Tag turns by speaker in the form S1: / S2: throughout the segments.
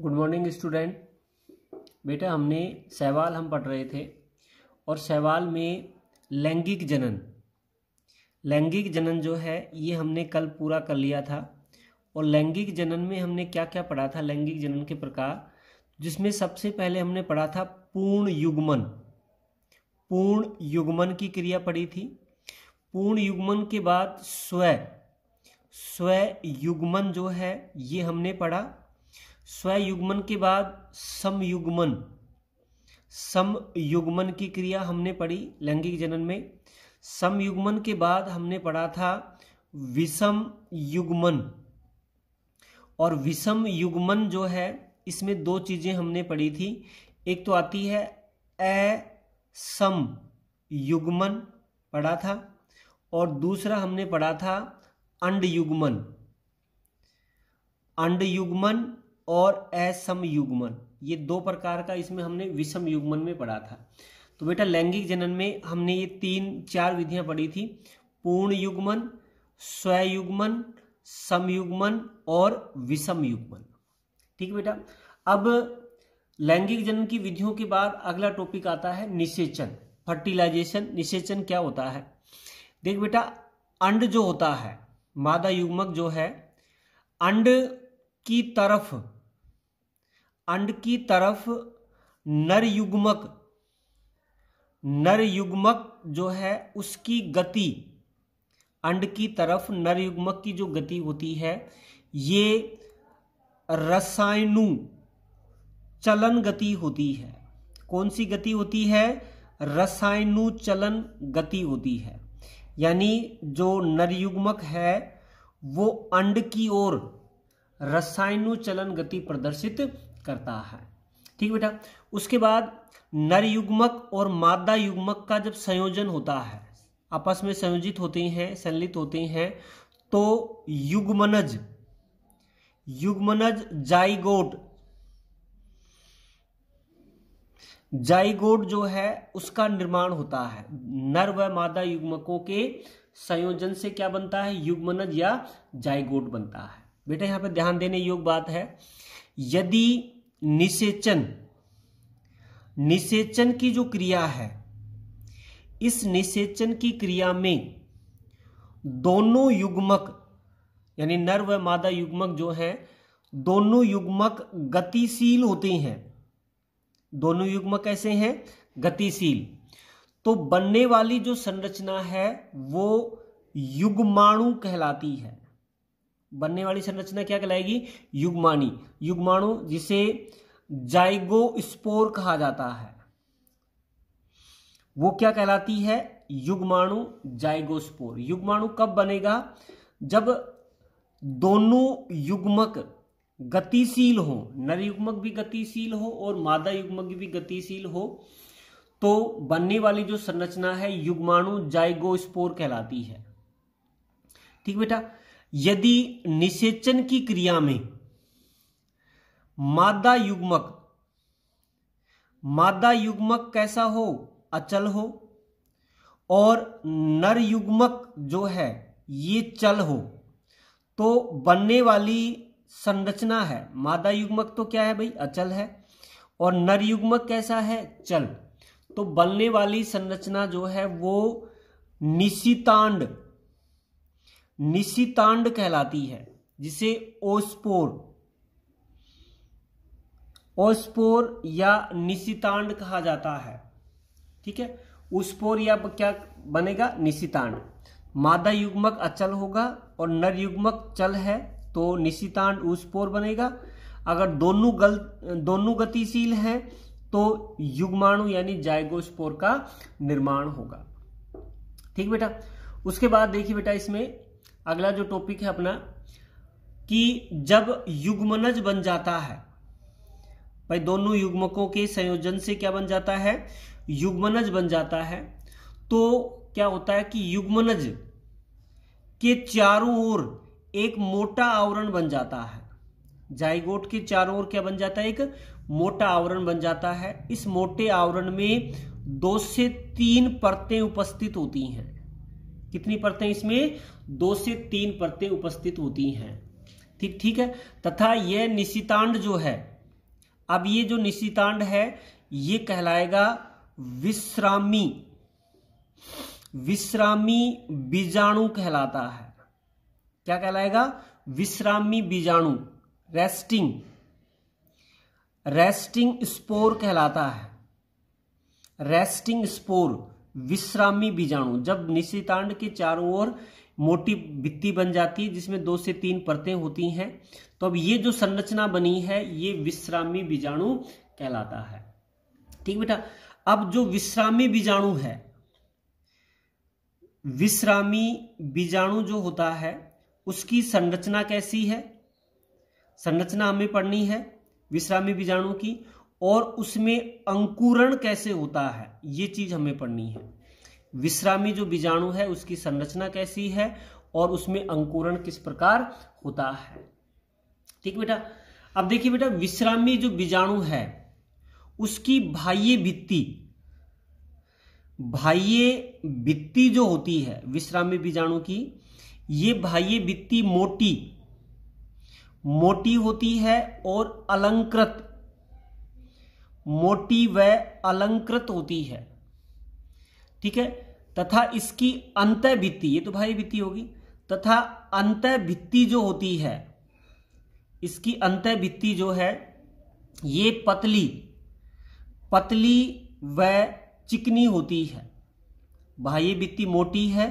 S1: good morning student बेटा हमने सहवाल हम पढ़ रहे थे और सहवाल में लैंगिक जनन लैंगिक जनन जो है ये हमने कल पूरा कर लिया था और लैंगिक जनन में हमने क्या क्या पढ़ा था लैंगिक जनन के प्रकार जिसमें सबसे पहले हमने पढ़ा था पूर्ण युग्मन पूर्ण युग्मन की क्रिया पढ़ी थी पूर्ण युग्मन के बाद स्व स्व युग्मन जो है ये हमने पढ़ा स्वयुग्मन के बाद समयुग्मन समयुग्मन की क्रिया हमने पढ़ी लैंगिक जनन में समयुग्मन के बाद हमने पढ़ा था विषम युग्मन और विषम युग्मन जो है इसमें दो चीजें हमने पढ़ी थी एक तो आती है ए सम युग्मन पढ़ा था और दूसरा हमने पढ़ा था अंड युग्मन अंड युग्मन और असम युग्मन ये दो प्रकार का इसमें हमने विषम युग्मन में पढ़ा था तो बेटा लैंगिक जनन में हमने ये तीन चार विधियां पढ़ी थी पूर्ण युग्मन स्वयुग्मन समयुग्मन और विषम युग्मन ठीक बेटा अब लैंगिक जनन की विधियों के बाद अगला टॉपिक आता है निषेचन फर्टिलाइजेशन निषेचन क्या होता है देख बेटा अंड जो होता है मादा युग्मक जो है अंड की तरफ अंड की तरफ नर युग्मक नर युग्मक जो है उसकी गति अंड की तरफ नर युग्मक की जो गति होती है ये रसायनु चलन गति होती है कौन सी गति होती है रसायनु चलन गति होती है यानी जो नर युग्मक है वो अंड की ओर रसायनु चलन गति प्रदर्शित करता है ठीक बेटा उसके बाद नर युग्मक और मादा युग्मक का जब संयोजन होता है आपस में संयोजित होते हैं संलित होते हैं तो युग्मनज युग्मनज जाइगोट जाइगोट जो है उसका निर्माण होता है नर व मादा युग्मकों के संयोजन से क्या बनता है युग्मनज या जाइगोट बनता है बेटा यहां पे ध्यान देने योग्य बात है यदि निषेचन निषेचन की जो क्रिया है इस निषेचन की क्रिया में दोनों युग्मक यानी नर व मादा युग्मक जो है दोनों युग्मक गतिशील होते हैं दोनों युग्मक ऐसे हैं गतिशील तो बनने वाली जो संरचना है वो युग्माणु कहलाती है बनने वाली संरचना क्या कहलाएगी युग्मानी युग्माणु जिसे जाइगोस्पोर कहा जाता है वो क्या कहलाती है युग्माणु जाइगोस्पोर युग्माणु कब बनेगा जब दोनों युग्मक गतिशील हो नर युग्मक भी गतिशील हो और मादा युग्मक भी गतिशील हो तो बनने वाली जो संरचना है युग्माणु जाइगोस्पोर कहलाती है ठीक बेटा यदि निषेचन की क्रिया में मादा युग्मक मादा युग्मक कैसा हो अचल हो और नर युग्मक जो है ये चल हो तो बनने वाली संरचना है मादा युग्मक तो क्या है भाई अचल है और नर युग्मक कैसा है चल तो बनने वाली संरचना जो है वो निशितांड निशितांड कहलाती है जिसे ओस्पोर ओस्पोर या निशितांड कहा जाता है ठीक है उस्पोर या क्या बनेगा निशितांड मादा युग्मक अचल होगा और नर युग्मक चल है तो निशितांड उस्पोर बनेगा अगर दोनों गल दोनों गतिशील हैं तो युग्माणु यानी जायगोस्पोर का निर्माण होगा ठीक बेटा उसके बाद देखिए बेटा इसमें अगला जो टॉपिक है अपना कि जब युग्मनज बन जाता है भाई दोनों युग्मकों के संयोजन से क्या बन जाता है युग्मनज बन जाता है तो क्या होता है कि युग्मनज के चारों ओर एक मोटा आवरण बन जाता है जाइगोट के चारों ओर क्या बन जाता है एक मोटा आवरण बन जाता है इस मोटे आवरण में दो से तीन परतें उपस्थित होती हैं कितनी परतें इसमें दो से तीन परतें उपस्थित होती हैं ठीक ठीक है तथा यह निशितांड जो है अब ये जो निशितांड है ये कहलाएगा विश्रामी विश्रामी बीजाणु कहलाता है क्या कहलाएगा विश्रामी बीजाणु रेस्टिंग रेस्टिंग स्पोर कहलाता है रेस्टिंग स्पोर विश्रामी बीजाणु जब निश्चितांड के चारों ओर मोटी भित्ति बन जाती है जिसमें दो से तीन परतें होती हैं तो अब ये जो संरचना बनी है ये विश्रामी बीजाणु कहलाता है ठीक बेटा अब जो विश्रामी बीजाणु है विश्रामी बीजाणु जो होता है उसकी संरचना कैसी है संरचना हमें पढ़नी है विश्रामी बीजाणु की और उसमें अंकुरण कैसे होता है ये चीज हमें पढ़नी है विश्रामी जो बीजाणु है उसकी संरचना कैसी है और उसमें अंकुरण किस प्रकार होता है ठीक बेटा अब देखिए बेटा विश्रामी जो बीजाणु है उसकी बाह्य भित्ति बाह्य भित्ति जो होती है विश्रामी बीजाणु की ये बाह्य भित्ति मोटी मोटी होती है और अलंकृत मोटी व अलंकृत होती है ठीक है तथा इसकी अंत भित्ति ये तो भाई भित्ति होगी तथा अंत भित्ति जो होती है इसकी अंत भित्ति जो है ये पतली पतली व चिकनी होती है बाह्य भित्ति मोटी है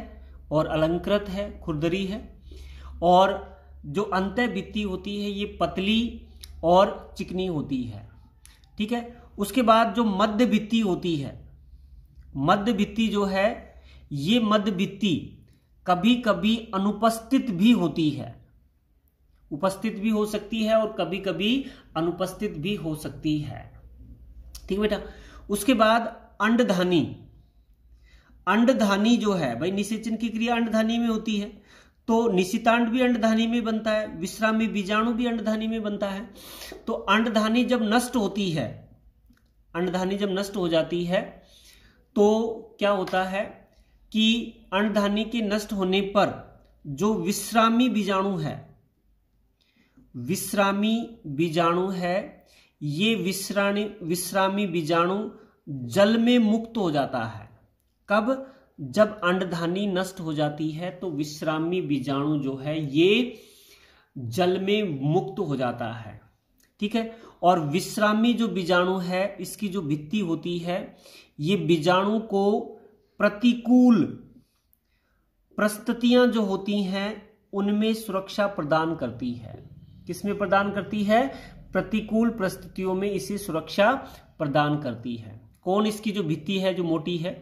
S1: और अलंकृत है खुरदरी है और जो अंत भित्ति होती है ये पतली और चिकनी होती है ठीक है उसके बाद जो मध्य वित्ती होती है मध्य वित्ती जो है ये मध्य वित्ती कभी कभी अनुपस्थित भी होती है उपस्थित भी हो सकती है और कभी कभी अनुपस्थित भी हो सकती है ठीक बेटा उसके बाद अंडधानी अंडधानी जो है भाई निषेचन की क्रिया अंडधानी में होती है तो निशितांड भी अंडधानी में बनता है विश्रामी बीजाणु भी अंडधानी में बनता है तो अंडधानी जब नष्ट होती है अन्नधानी जब नष्ट हो जाती है तो क्या होता है कि अन्नधानी के नष्ट होने पर जो विश्रामी बीजाणु है विश्रामी बीजाणु है ये विश्राणी विश्रामी बीजाणु जल में मुक्त हो जाता है कब जब अंडधानी नष्ट हो जाती है तो विश्रामी बीजाणु जो है ये जल में मुक्त हो जाता है ठीक है और विश्रामी जो बीजाणु है इसकी जो भित्ति होती है ये बीजाणु को प्रतिकूल प्रस्तुतियां जो होती हैं उनमें सुरक्षा प्रदान करती है किसमें प्रदान करती है प्रतिकूल प्रस्तुतियों में इसे सुरक्षा प्रदान करती है कौन इसकी जो भित्ति है जो मोटी है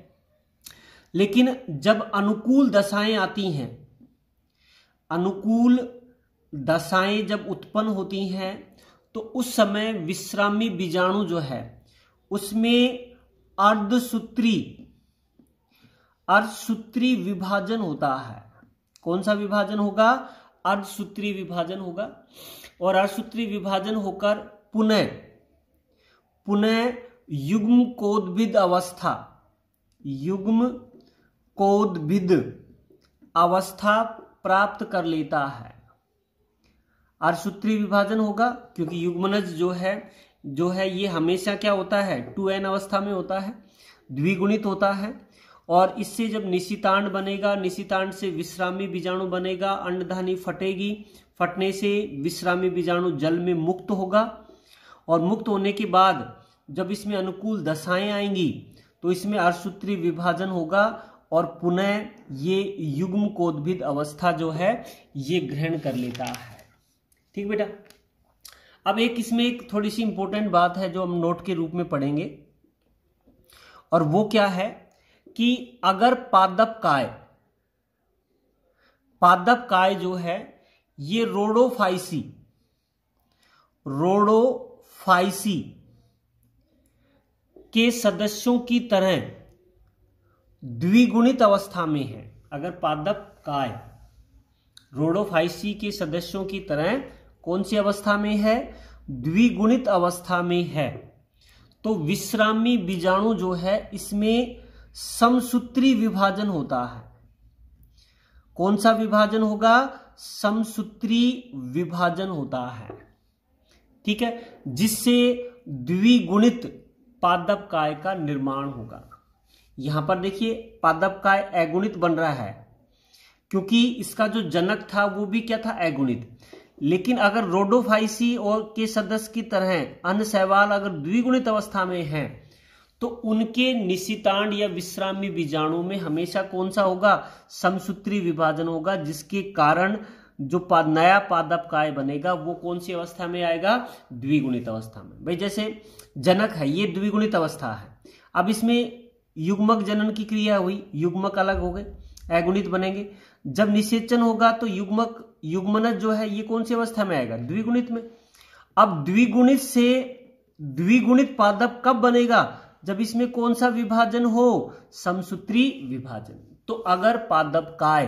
S1: लेकिन जब अनुकूल दशाएं आती हैं अनुकूल दशाएं जब उत्पन्न होती हैं तो उस समय विश्रामी बीजाणु जो है उसमें अर्धसूत्री अर्धसूत्री विभाजन होता है कौन सा विभाजन होगा अर्धसूत्री विभाजन होगा और अर्धसूत्री विभाजन होकर पुनः पुनः युग्म कोद्भिद अवस्था युग्म कोद्भिद अवस्था प्राप्त कर लेता है अर्सूत्री विभाजन होगा क्योंकि युग्मनज जो है जो है ये हमेशा क्या होता है टू एन अवस्था में होता है द्विगुणित होता है और इससे जब निशितांड बनेगा निशितांड से विश्रामी बीजाणु बनेगा अन्नधानी फटेगी फटने से विश्रामी बीजाणु जल में मुक्त होगा और मुक्त होने के बाद जब इसमें अनुकूल दशाएं आएंगी तो इसमें अर्सूत्री विभाजन होगा और पुनः ये युग्म कोद्भिद अवस्था जो है ये ग्रहण कर लेता है ठीक बेटा अब एक इसमें एक थोड़ी सी इंपॉर्टेंट बात है जो हम नोट के रूप में पढ़ेंगे और वो क्या है कि अगर पादप काय पादप काय जो है ये रोडोफाइसी रोडोफाइसी के सदस्यों की तरह द्विगुणित अवस्था में है अगर पादप काय रोडोफाइसी के सदस्यों की तरह कौन सी अवस्था में है द्विगुणित अवस्था में है तो विश्रामी बीजाणु जो है इसमें समसूत्री विभाजन होता है कौन सा विभाजन होगा समसूत्री विभाजन होता है ठीक है जिससे द्विगुणित पादप काय का निर्माण होगा यहां पर देखिए पादप काय अगुणित बन रहा है क्योंकि इसका जो जनक था वो भी क्या था अगुणित लेकिन अगर रोडोफाइसी और के सदस्य की तरह अन्य सहवाल अगर द्विगुणित अवस्था में है तो उनके निशितांड या विश्रामी बीजाणु में हमेशा कौन सा होगा समसूत्री विभाजन होगा जिसके कारण जो पाद, नया पादप काय बनेगा वो कौन सी अवस्था में आएगा द्विगुणित अवस्था में भाई जैसे जनक है ये द्विगुणित अवस्था है अब इसमें युग्मक जनन की क्रिया हुई युग्मक अलग हो गए अगुणित बनेंगे जब निषेचन होगा तो युग्मक युग्मनज जो है ये कौन सी अवस्था में आएगा द्विगुणित में अब द्विगुणित से द्विगुणित पादप कब बनेगा जब इसमें कौन सा विभाजन हो समसूत्री विभाजन तो अगर पादप काय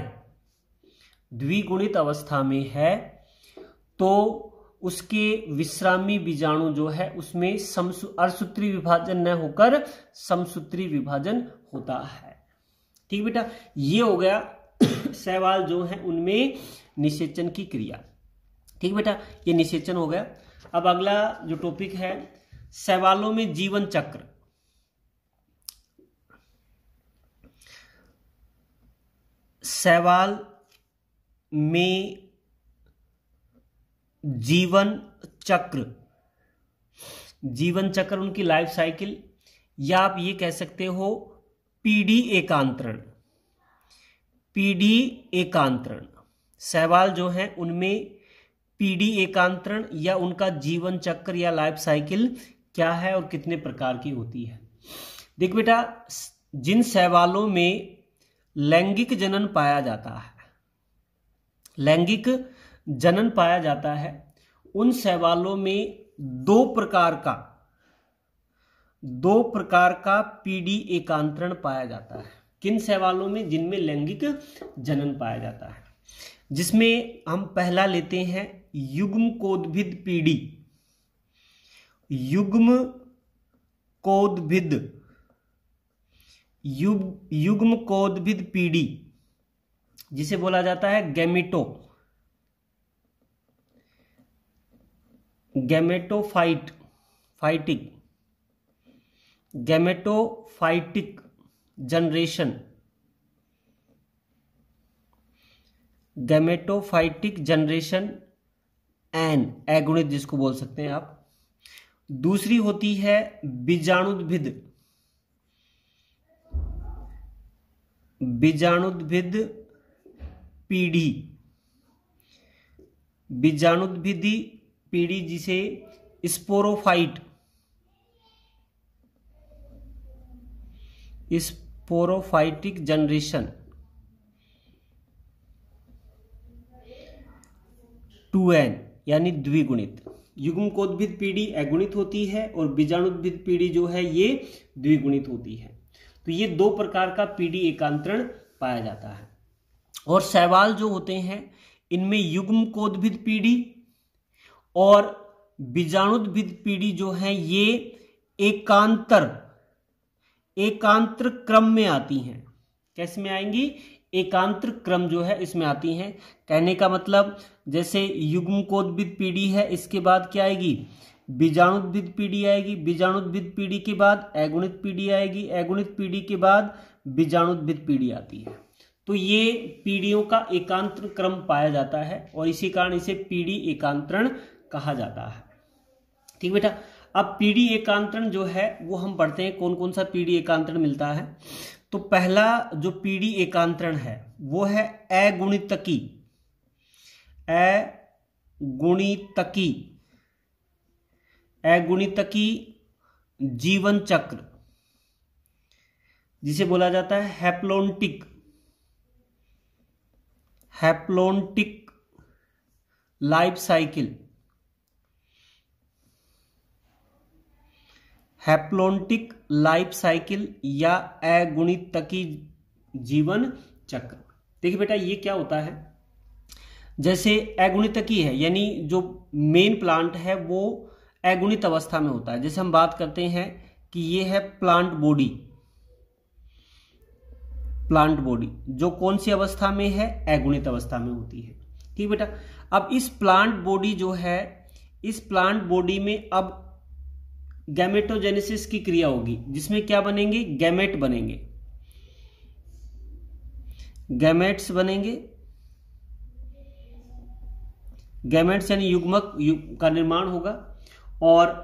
S1: द्विगुणित अवस्था में है तो उसके विश्रामी बीजाणु जो है उसमें अर्सूत्री विभाजन न होकर समसूत्री विभाजन होता है ठीक बेटा ये हो गया शैवाल जो है उनमें निषेचन की क्रिया ठीक बेटा ये निषेचन हो गया अब अगला जो टॉपिक है शैवालों में जीवन चक्र शैवाल में जीवन चक्र जीवन चक्र उनकी लाइफ साइकिल या आप ये कह सकते हो पीढ़ी एकांतरण पीडी एकांतरण सहवाल जो है उनमें पीडी एकांतरण या उनका जीवन चक्र या लाइफ साइकिल क्या है और कितने प्रकार की होती है देख बेटा जिन सहवालों में लैंगिक जनन पाया जाता है लैंगिक जनन पाया जाता है उन सहवालों में दो प्रकार का दो प्रकार का पीडी एकांतरण पाया जाता है किन सवालों में जिनमें लैंगिक जनन पाया जाता है जिसमें हम पहला लेते हैं युग्म कोदभिद पीढ़ी युग्म कोदभिद युग युग्म कोदभिद पीढ़ी जिसे बोला जाता है gameto gametophyte phytic gametophytic generation gametophytic generation N एगुणित जिसको बोल सकते हैं आप दूसरी होती है बीजाणुद्भिद बीजाणुद्भिद पीढ़ी बीजाणुद्भिदी पीढ़ी जिसे sporophyte sporophytic generation two N यानी द्विगुणित युग्मकोद्भिद पीढ़ी अगुणित होती है और बीजाणुद्भिद पीढ़ी जो है ये द्विगुणित होती है तो ये दो प्रकार का पीढ़ी एकांतरण पाया जाता है और सवाल जो होते हैं इनमें युग्म कोद्भिद पीढ़ी और बीजाणुद्भिद पीढ़ी जो है ये एकांतर एकांत्र क्रम में आती हैं कैसे में आएंगी एकांत्र क्रम जो है इसमें आती हैं कहने का मतलब जैसे युग्म कोद्भिद पीढ़ी है इसके बाद क्या आएगी बीजाणुद्भिद पीढ़ी आएगी बीजाणुद्भिद पीढ़ी के बाद एगुणित पीढ़ी आएगी एगुणित पीढ़ी के बाद बीजाणुद्भिद पीढ़ी आती है तो ये पीढ़ियों का एकांत्र क्रम पाया जाता है और इसी कारण इसे पीढ़ी एकांतरण कहा जाता है ठीक बेटा अब पीढ़ी एकांतरण जो है वो हम पढ़ते हैं कौन कौन सा पीढ़ी एकांतरण मिलता है तो पहला जो पीढ़ी एकांतरण है वो है अगुणितकी अगुणितकी अगुणितकी जीवन चक्र जिसे बोला जाता है haplontic haplontic life cycle haplontic life cycle या अगुणितकी जीवन चक्र देखिए बेटा ये क्या होता है जैसे अगुणितकी है यानी जो मेन प्लांट है वो अगुणित अवस्था में होता है जैसे हम बात करते हैं कि ये है प्लांट बॉडी प्लांट बॉडी जो कौन सी अवस्था में है अगुणित अवस्था में होती है ठीक बेटा अब इस प्लांट बॉडी जो है इस प्लांट बॉडी में अब गैमेटोजेनेसिस की क्रिया होगी जिसमें क्या बनेंगे गैमेट बनेंगे गैमेट्स बनेंगे गैमेट्स यानी युग्मक का निर्माण होगा और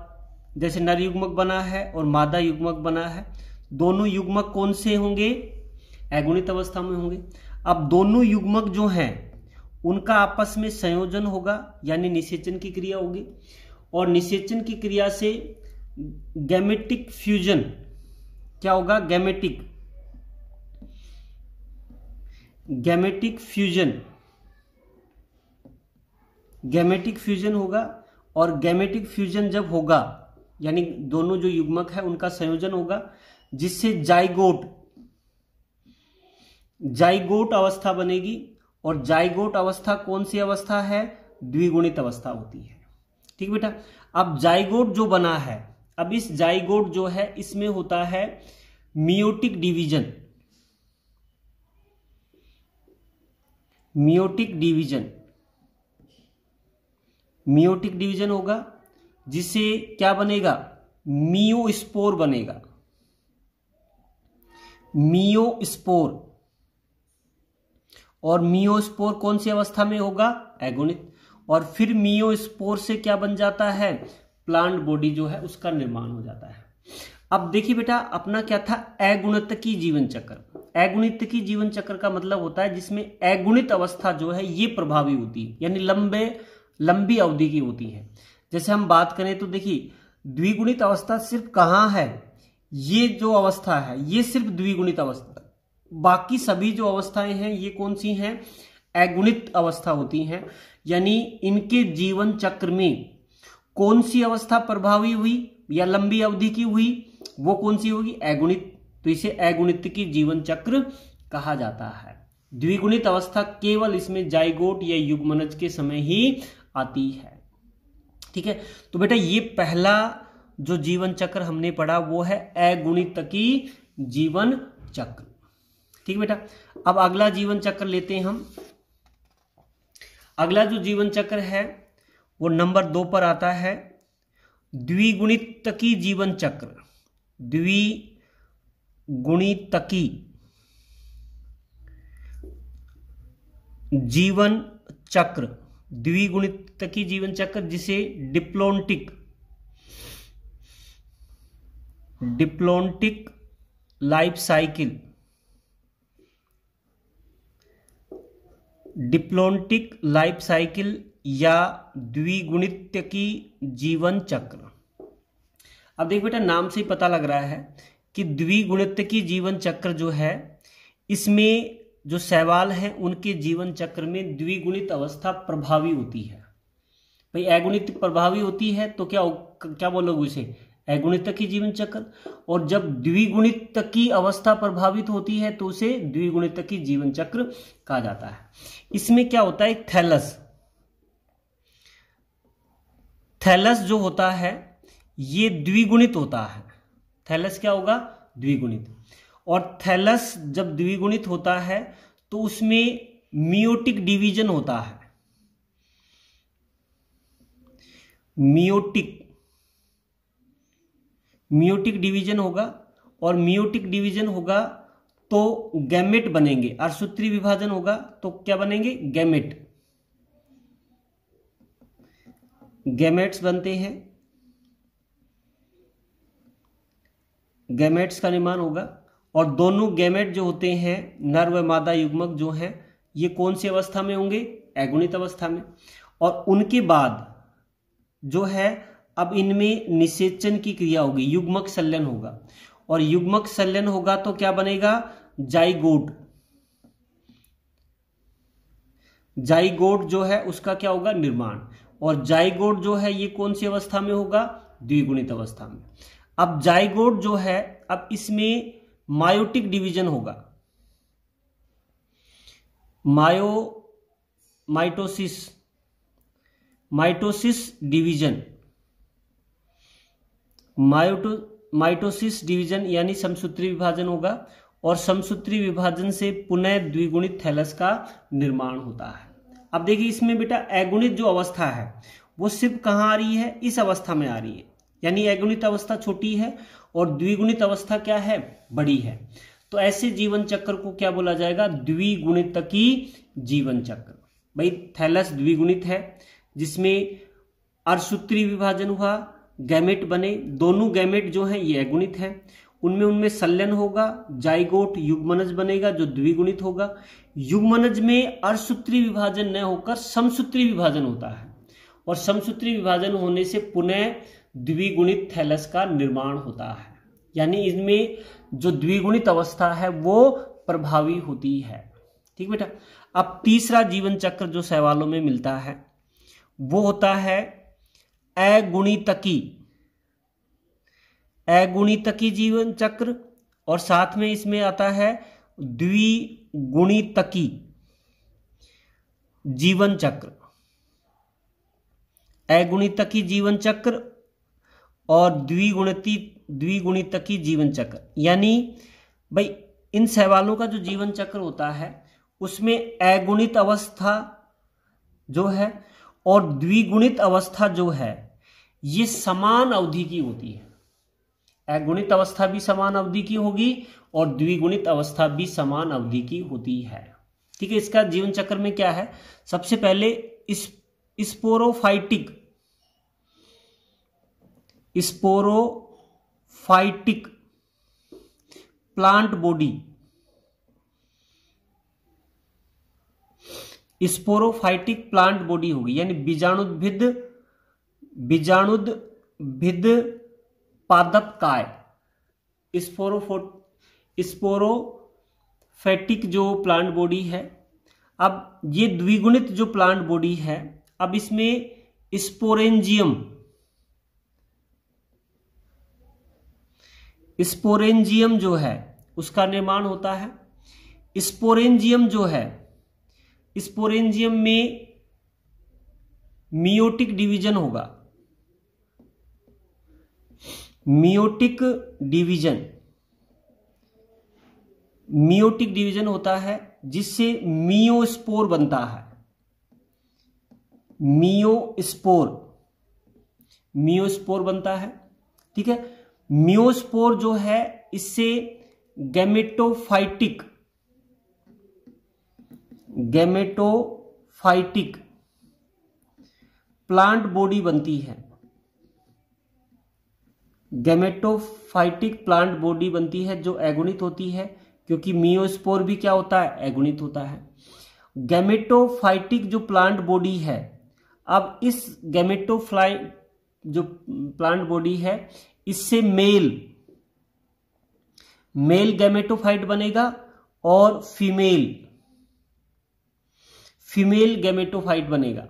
S1: जैसे नर युग्मक बना है और मादा युग्मक बना है दोनों युग्मक कौन से होंगे एगुणित अवस्था में होंगे अब दोनों युग्मक जो हैं उनका आपस में संयोजन होगा यानी निषेचन की क्रिया होगी और निषेचन की क्रिया से गैमेटिक फ्यूजन क्या होगा gametic gametic fusion gametic fusion होगा और गैमेटिक फ्यूजन जब होगा यानी दोनों जो युग्मक है उनका संयोजन होगा जिससे जाइगोट जाइगोट अवस्था बनेगी और जाइगोट अवस्था कौन सी अवस्था है द्विगुणित अवस्था होती है ठीक बेटा अब जाइगोट जो बना है अब इस जाइगोड जो है इसमें होता है meiotic division meiotic division meiotic division होगा जिसे क्या बनेगा मियोस्पोर बनेगा मियोस्पोर और मियोस्पोर कौन सी अवस्था में होगा एगोनित और फिर मियोस्पोर से क्या बन जाता है प्लांट बॉडी जो है उसका निर्माण हो जाता है अब देखिए बेटा अपना क्या था अगुणित की जीवन चक्र अगुणित की जीवन चक्र का मतलब होता है जिसमें अगुणित अवस्था जो है ये प्रभावी होती है यानी लंबे लंबी अवधि की होती है जैसे हम बात करें तो देखिए द्विगुणित अवस्था सिर्फ कहाँ है ये जो अवस्था है ये सिर्फ द्विगुणित अवस्था बाकी सभी जो अवस्थाएं हैं ये कौन सी हैं अगुणित अवस्था होती हैं यानी इनके जीवन चक्र में कौन सी अवस्था प्रभावी हुई या लंबी अवधि की हुई वो कौन सी होगी अगुणित तो इसे अगुणित की जीवन चक्र कहा जाता है द्विगुणित अवस्था केवल इसमें जायगोट या युगमनज के समय ही आती है ठीक है तो बेटा ये पहला जो जीवन चक्र हमने पढ़ा वो है अगुणित की जीवन चक्र ठीक है बेटा अब अगला जीवन चक्र लेते हैं हम अगला जो जीवन चक्र है वो नंबर दो पर आता है द्विगुणितकी जीवन चक्र द्विगुणितकी जीवन चक्र द्विगुणितकी जीवन चक्र जिसे diplontic diplontic life cycle diplontic life cycle या द्विगुणित्य की जीवन चक्र अब देख बेटा नाम से ही पता लग रहा है कि द्विगुणित्य की जीवन चक्र जो है इसमें जो सवाल है उनके जीवन चक्र में द्विगुणित अवस्था प्रभावी होती है भाई अगुणित प्रभावी होती है तो क्या क्या बोलोगे उसे अगुणित की जीवन चक्र और जब द्विगुणित की अवस्था प्रभावित होती है तो उसे द्विगुणित की जीवन चक्र कहा जाता है इसमें क्या होता है थैलस थैलस जो होता है ये द्विगुणित होता है थैलस क्या होगा द्विगुणित और थैलस जब द्विगुणित होता है तो उसमें मियोटिक डिवीजन होता है मियोटिक मियोटिक डिवीजन होगा और मियोटिक डिवीजन होगा तो गैमेट बनेंगे और सूत्री विभाजन होगा तो क्या बनेंगे गैमेट गैमेट्स बनते हैं गैमेट्स का निर्माण होगा और दोनों गैमेट जो होते हैं नर व मादा युग्मक जो हैं ये कौन सी अवस्था में होंगे एगुणित अवस्था में और उनके बाद जो है अब इनमें निषेचन की क्रिया होगी युग्मक सल्यन होगा और युग्मक सल्यन होगा तो क्या बनेगा जाइगोट जाइगोट जो है उसका क्या होगा निर्माण और जाइगोट जो है ये कौन सी अवस्था में होगा द्विगुणित अवस्था में अब जाइगोड जो है अब इसमें मायोटिक डिवीजन होगा myo mitosis mitosis division myoto mitosis division यानी समसूत्री विभाजन होगा और समसूत्री विभाजन से पुनः द्विगुणित थैलस का निर्माण होता है अब देखिए इसमें बेटा अगुणित जो अवस्था है वो सिर्फ कहाँ आ रही है इस अवस्था में आ रही है यानी अगुणित अवस्था छोटी है और द्विगुणित अवस्था क्या है बड़ी है तो ऐसे जीवन चक्र को क्या बोला जाएगा द्विगुणित की जीवन चक्र भाई थैलस द्विगुणित है जिसमें अर्सूत्री विभाजन हुआ गैमेट बने दोनों गैमेट जो है ये अगुणित है उनमें उनमें सल्यन होगा जाइगोट युगमनज बनेगा जो द्विगुणित होगा युगमनज में अर्सूत्री विभाजन न होकर समसूत्री विभाजन होता है और समसूत्री विभाजन होने से पुनः द्विगुणित थैलस का निर्माण होता है यानी इनमें जो द्विगुणित अवस्था है वो प्रभावी होती है ठीक बेटा अब तीसरा जीवन चक्र जो सवालों में मिलता है वो होता है अगुणितकी अगुणितकी जीवन चक्र और साथ में इसमें आता है द्विगुणितकी जीवन चक्र अगुणितकी जीवन चक्र और द्विगुणती द्विगुणितकी जीवन चक्र यानी भाई इन सवालों का जो जीवन चक्र होता है उसमें अगुणित अवस्था जो है और द्विगुणित अवस्था जो है ये समान अवधि की होती है गुणित अवस्था भी समान अवधि की होगी और द्विगुणित अवस्था भी समान अवधि की होती है ठीक है इसका जीवन चक्र में क्या है सबसे पहले इस sporophytic sporophytic plant body sporophytic plant body होगी यानी बीजाणुद्भिद बीजाणुद्भिद पादप काय स्पोरो फैटिक जो प्लांट बॉडी है अब ये द्विगुणित जो प्लांट बॉडी है अब इसमें स्पोरेंजियम स्पोरेंजियम जो है उसका निर्माण होता है स्पोरेंजियम जो है स्पोरेंजियम में मियोटिक डिवीजन होगा मियोटिक डिवीजन मियोटिक डिवीजन होता है जिससे मियोस्पोर बनता है मियोस्पोर मियोस्पोर बनता है ठीक है मियोस्पोर जो है इससे गैमेटोफाइटिक गैमेटोफाइटिक प्लांट बॉडी बनती है गैमेटोफाइटिक प्लांट बॉडी बनती है जो एगुणित होती है क्योंकि मियोस्पोर भी क्या होता है एगुणित होता है गैमेटोफाइटिक जो प्लांट बॉडी है अब इस गैमेटोफ्लाई जो प्लांट बॉडी है इससे मेल मेल गैमेटोफाइट बनेगा और फीमेल फीमेल गैमेटोफाइट बनेगा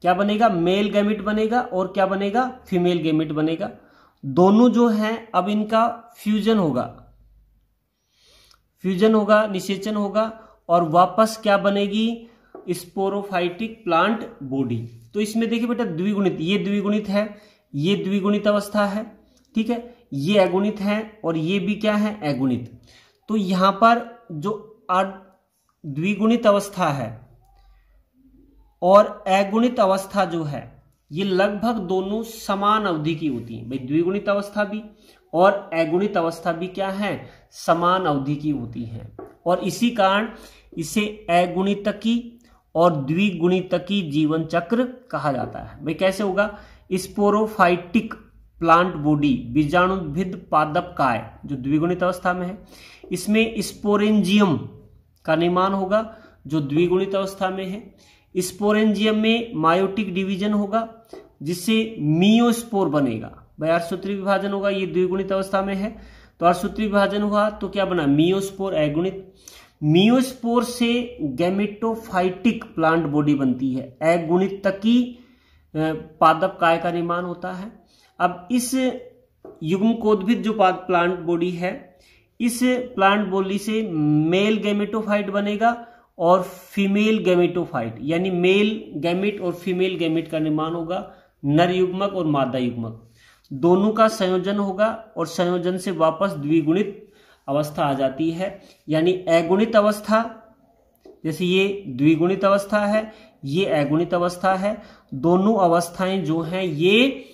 S1: क्या बनेगा मेल गैमिट बनेगा और क्या बनेगा फीमेल गैमिट बनेगा दोनों जो हैं अब इनका फ्यूजन होगा फ्यूजन होगा निषेचन होगा और वापस क्या बनेगी स्पोरोफाइटिक प्लांट बॉडी तो इसमें देखिए बेटा द्विगुणित ये द्विगुणित है ये द्विगुणित अवस्था है ठीक है ये अगुणित है और ये भी क्या है अगुणित तो यहां पर जो द्विगुणित अवस्था है और अगुणित अवस्था जो है ये लगभग दोनों समान अवधि की होती हैं भाई द्विगुणित अवस्था भी और अगुणित अवस्था भी क्या है समान अवधि की होती है और इसी कारण इसे अगुणितकी और द्विगुणितकी जीवन चक्र कहा जाता है भाई कैसे होगा स्पोरोफाइटिक प्लांट बॉडी बीजाणुभिद पादप काय जो द्विगुणित अवस्था में है इसमें स्पोरेंजियम का निर्माण होगा जो द्विगुणित अवस्था में है स्पोरेंजियम में मायोटिक डिवीजन होगा जिससे मियोस्पोर बनेगा भाई अर्सूत्री विभाजन होगा ये द्विगुणित अवस्था में है तो अर्सूत्री विभाजन हुआ तो क्या बना मियोस्पोर एगुणित मियोस्पोर से गैमेटोफाइटिक प्लांट बॉडी बनती है एगुणित तक की पादप काय का निर्माण होता है अब इस युग्म कोद्भिद जो प्लांट बॉडी है इस प्लांट बॉडी से मेल गैमेटोफाइट बनेगा और फीमेल गैमेटोफाइट यानी मेल गैमेट और फीमेल गैमेट का निर्माण होगा नर युग्मक और मादा युग्मक दोनों का संयोजन होगा और संयोजन से वापस द्विगुणित अवस्था आ जाती है यानी अगुणित अवस्था जैसे ये द्विगुणित अवस्था है ये अगुणित अवस्था है दोनों अवस्थाएं जो हैं ये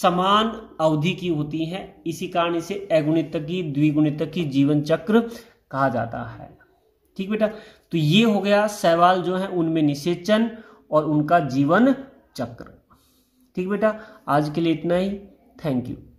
S1: समान अवधि की होती हैं इसी कारण इसे अगुणित की द्विगुणित की जीवन चक्र कहा जाता है ठीक बेटा तो ये हो गया सवाल जो है उनमें निषेचन और उनका जीवन चक्र ठीक बेटा आज के लिए इतना ही थैंक यू